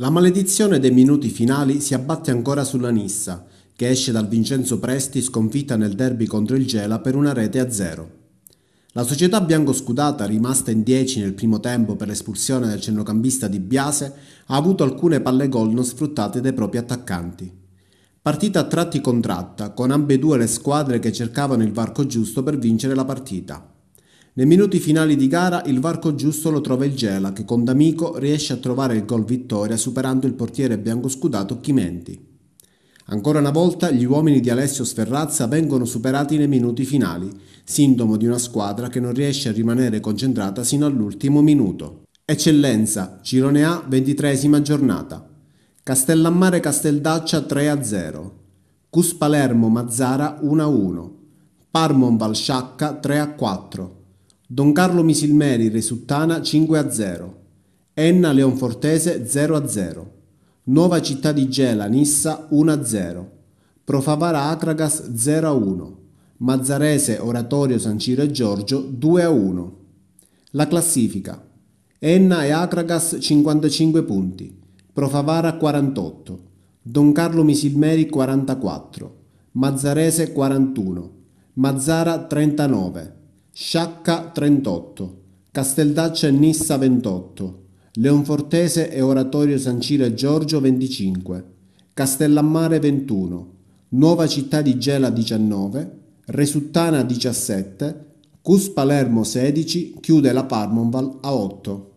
La maledizione dei minuti finali si abbatte ancora sulla Nissa, che esce dal Vincenzo Presti sconfitta nel derby contro il Gela per una rete a zero. La società biancoscudata, rimasta in 10 nel primo tempo per l'espulsione del centrocampista di Biase, ha avuto alcune palle gol non sfruttate dai propri attaccanti. Partita a tratti contratta, con ambedue le squadre che cercavano il varco giusto per vincere la partita. Nei minuti finali di gara il varco giusto lo trova il Gela che con D'Amico riesce a trovare il gol vittoria superando il portiere biancoscudato Chimenti. Ancora una volta gli uomini di Alessio Sferrazza vengono superati nei minuti finali, sintomo di una squadra che non riesce a rimanere concentrata sino all'ultimo minuto. Eccellenza, Girone A, ventitresima giornata. Castellammare Casteldaccia 3-0. Cus Palermo Mazzara 1-1. Parmon Valsciacca 3-4. Don Carlo Misilmeri Resuttana 5 a 0, Enna Leonfortese 0 a 0, Nuova Città di Gela Nissa 1 a 0, Profavara Atragas 0 a 1, Mazzarese Oratorio San Ciro e Giorgio 2 a 1. La classifica. Enna e Atragas 55 punti, Profavara 48, Don Carlo Misilmeri 44, Mazzarese 41, Mazzara 39. Sciacca 38, Casteldaccia e Nissa 28, Leonfortese e Oratorio San Ciro e Giorgio 25, Castellammare 21, Nuova Città di Gela 19, Resuttana 17, Cus Palermo 16, chiude la Parmonval a 8.